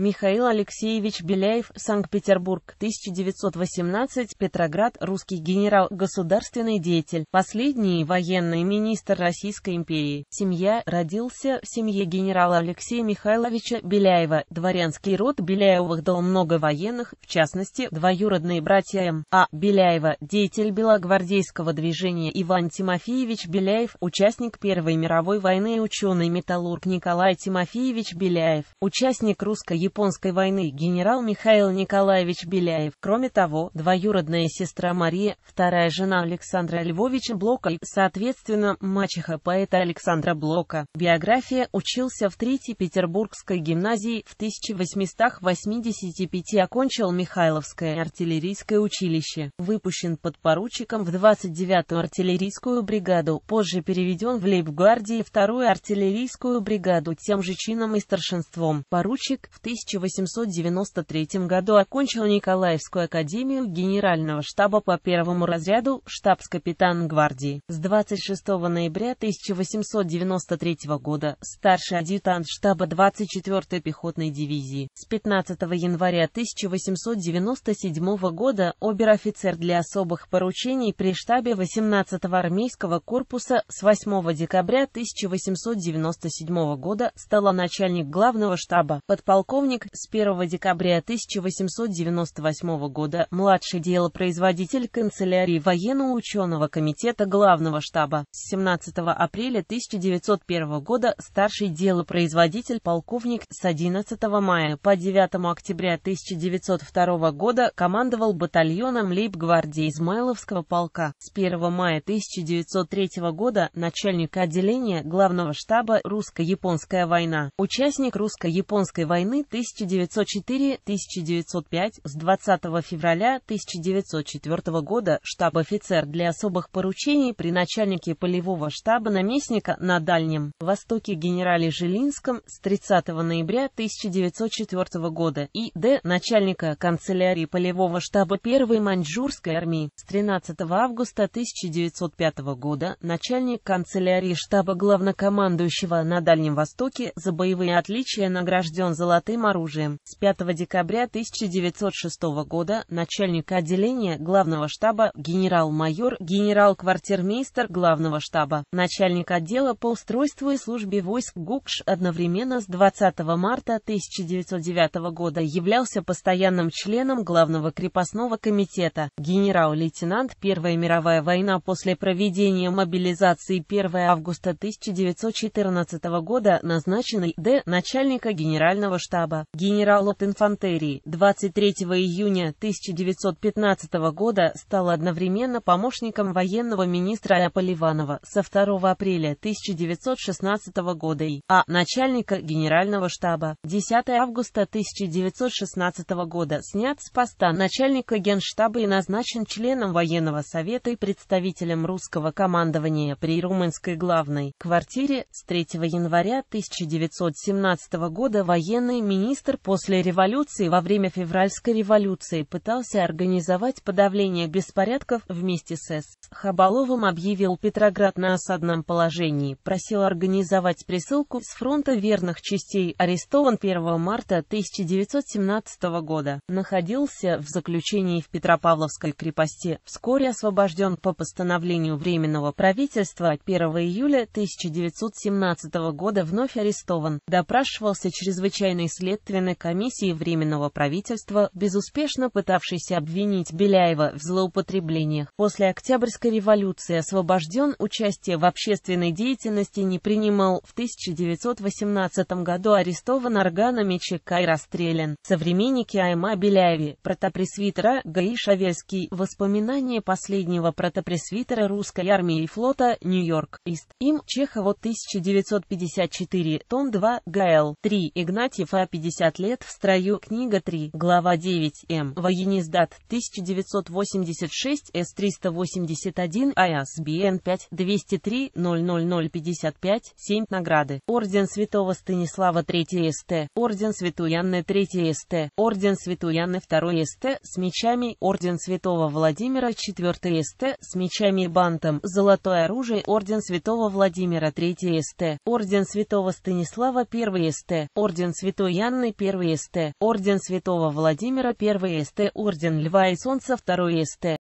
Михаил Алексеевич Беляев, Санкт-Петербург, 1918, Петроград, русский генерал, государственный деятель, последний военный министр Российской империи. Семья, родился в семье генерала Алексея Михайловича Беляева. Дворянский род Беляевых дал много военных, в частности, двоюродные братья М. А. Беляева, деятель белогвардейского движения Иван Тимофеевич Беляев, участник Первой мировой войны и ученый-металлург Николай Тимофеевич Беляев, участник русско японской войны генерал Михаил Николаевич Беляев. Кроме того, двоюродная сестра Мария, вторая жена Александра Львовича Блока и, соответственно, мачеха поэта Александра Блока. Биография учился в Третьей Петербургской гимназии в 1885 окончил Михайловское артиллерийское училище. Выпущен под поручиком в 29-ю артиллерийскую бригаду, позже переведен в лейб-гвардии 2-ю артиллерийскую бригаду тем же чином и старшинством. Поручик в 1885 1893 году окончил Николаевскую академию Генерального штаба по первому разряду, штабс-капитан гвардии. С 26 ноября 1893 года старший адъютант штаба 24-й пехотной дивизии. С 15 января 1897 года обер-офицер для особых поручений при штабе 18-го армейского корпуса с 8 декабря 1897 года стала начальник главного штаба, подполковник чиновник, с 1 декабря 1898 года младший делопроизводитель канцелярии военно-ученого комитета главного штаба, с 17 апреля 1901 года старший делопроизводитель полковник с 11 мая по 9 октября 1902 года командовал батальоном лейб-гвардии Измайловского полка, с 1 мая 1903 года начальник отделения главного штаба «Русско-японская война», участник русско-японской войны 1905 1904-1905 с 20 февраля 1904 года штаб-офицер для особых поручений при начальнике полевого штаба наместника на Дальнем Востоке генерале Жилинском с 30 ноября 1904 года и Д. начальника канцелярии полевого штаба 1-й Маньчжурской армии с 13 августа 1905 года начальник канцелярии штаба главнокомандующего на Дальнем Востоке за боевые отличия награжден золотым своим оружием. С 5 декабря 1906 года начальник отделения главного штаба генерал-майор, генерал-квартирмейстер главного штаба, начальник отдела по устройству и службе войск ГУКШ одновременно с 20 марта 1909 года являлся постоянным членом главного крепостного комитета. Генерал-лейтенант Первая мировая война после проведения мобилизации 1 августа 1914 года назначенный Д. начальника генерального штаба штаба, генерал от инфантерии, 23 июня 1915 года стал одновременно помощником военного министра Аполиванова со 2 апреля 1916 года и а. начальника генерального штаба, 10 августа 1916 года снят с поста начальника генштаба и назначен членом военного совета и представителем русского командования при румынской главной квартире с 3 января 1917 года военный министр министр после революции во время февральской революции пытался организовать подавление беспорядков вместе с С. Хабаловым объявил Петроград на осадном положении, просил организовать присылку с фронта верных частей, арестован 1 марта 1917 года, находился в заключении в Петропавловской крепости, вскоре освобожден по постановлению Временного правительства 1 июля 1917 года вновь арестован, допрашивался чрезвычайный следователь Следственной комиссии Временного правительства, безуспешно пытавшийся обвинить Беляева в злоупотреблениях, после Октябрьской революции освобожден, участие в общественной деятельности не принимал, в 1918 году арестован органами ЧК и расстрелян. Современники Айма Беляеви, протопресвитера Гаи Шавельский, воспоминания последнего протопресвитера русской армии и флота, Нью-Йорк, Ист, им, Чехова, 1954, том 2, ГЛ, 3, Игнатьев А. 50 лет в строю. Книга 3, глава 9М. Воениздат 1986 С-381 АСБН 5-203-00055-7. Награды. Орден Святого Станислава 3 СТ. Орден Святой Анны 3 СТ. Орден Святой Анны 2 СТ с мечами. Орден Святого Владимира 4 СТ с мечами и бантом. Золотое оружие. Орден Святого Владимира 3 СТ. Орден Святого Станислава 1 СТ. Орден Святой Анны Анны 1 СТ, Орден Святого Владимира 1 СТ, Орден Льва и Солнца 2 СТ.